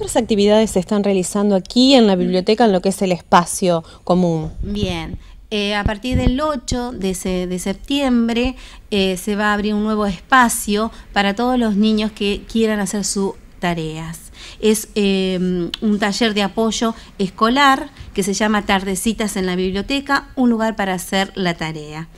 otras actividades se están realizando aquí en la mm. biblioteca en lo que es el espacio común? Bien. Eh, a partir del 8 de, septiembre eh, se va a abrir un nuevo espacio para todos los niños que quieran hacer sus tareas. Es em, un taller de apoyo escolar que se llama Tardecitas en la Biblioteca, un lugar para hacer la tarea.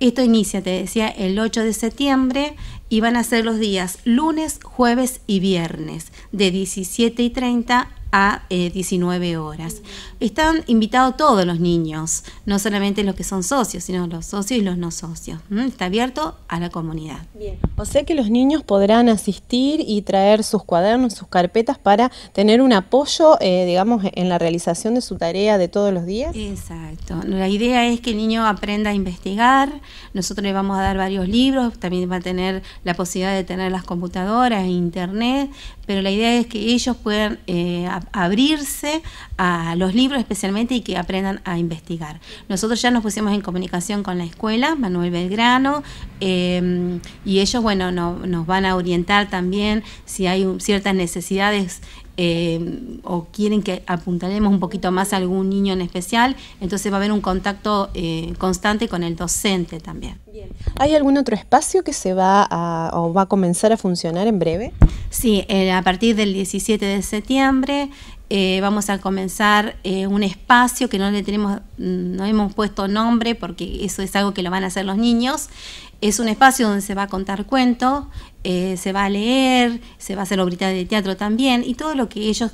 Esto inicia, te decía, el 8 de septiembre y van a ser los días lunes, jueves y viernes de 17 y 30 a 19 eh, horas. Están invitados todos los niños, no solamente los que son socios, sino los socios y los no socios. Está abierto a la comunidad. Bien. O sea que los niños podrán asistir y traer sus cuadernos, sus carpetas para tener un apoyo, eh, digamos, en la realización de su tarea de todos los días. Exacto. La idea es que el niño aprenda a investigar. Nosotros le vamos a dar varios libros, también va a tener la posibilidad de tener las computadoras, e internet, pero la idea es que ellos puedan eh, abrirse a los libros especialmente y que aprendan a investigar. Nosotros ya nos pusimos en comunicación con la escuela, Manuel Belgrano, eh, y ellos, bueno, nos van a orientar también si hay ciertas necesidades eh, o quieren que apuntaremos un poquito más a algún niño en especial, entonces va a haber un contacto eh, constante con el docente también. ¿Hay algún otro espacio que se va a, o va a comenzar a funcionar en breve? Sí, eh, a partir del 17 de septiembre eh, vamos a comenzar eh, un espacio que no le tenemos, mm, no hemos puesto nombre porque eso es algo que lo van a hacer los niños. Es un espacio donde se va a contar cuentos, se va a leer, se va a hacer obrita de teatro también y todo lo que ellos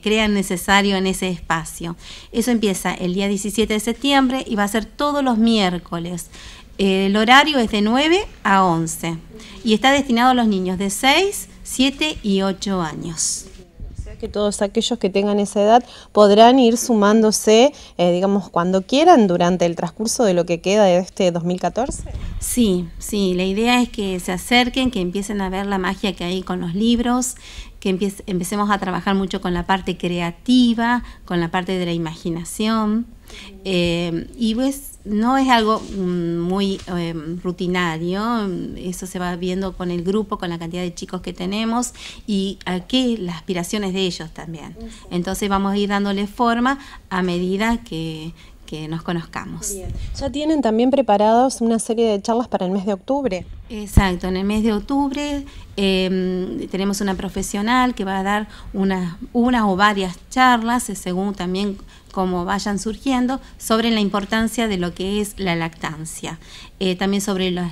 crean necesario en ese espacio. Eso empieza el día 17 de septiembre y va a ser todos los miércoles. El horario es de 9 a 11 y está destinado a los niños de 6, 7 y 8 años que todos aquellos que tengan esa edad podrán ir sumándose, eh, digamos, cuando quieran durante el transcurso de lo que queda de este 2014? Sí, sí, la idea es que se acerquen, que empiecen a ver la magia que hay con los libros, que empecemos a trabajar mucho con la parte creativa, con la parte de la imaginación. Eh, y pues no es algo mm, muy eh, rutinario, eso se va viendo con el grupo, con la cantidad de chicos que tenemos y aquí las aspiraciones de ellos también. Entonces vamos a ir dándole forma a medida que, nos conozcamos. Ya tienen también preparados una serie de charlas para el mes de octubre. Exacto, en el mes de octubre em, tenemos una profesional que va a dar unas una o varias charlas, eh, según también como vayan surgiendo, sobre la importancia de lo que es la lactancia. Eh, también sobre las,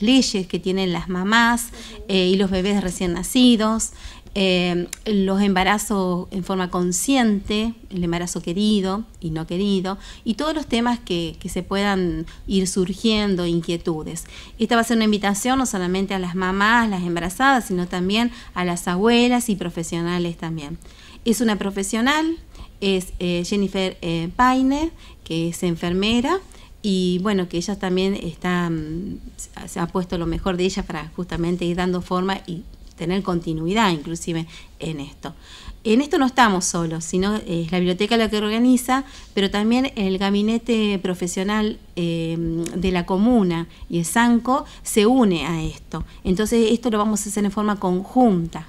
leyes que tienen las mamás eh, y los bebés recién nacidos. Em, los embarazos en forma consciente, el embarazo querido y no querido, y todos los temas que, que se puedan ir surgiendo, inquietudes. Esta va a ser una invitación no solamente a las mamás, las embarazadas, sino también a las abuelas y profesionales también. Es una profesional, es eh, Jennifer eh, Paine, que es enfermera y bueno, que ella también está, se ha puesto lo mejor de ella para justamente ir dando forma y tener continuidad inclusive en esto. En esto no estamos solos, sino eh, es la biblioteca la que organiza, pero también el gabinete profesional eh, de la comuna y el SANCO se une a esto. Entonces esto lo vamos a hacer en forma conjunta.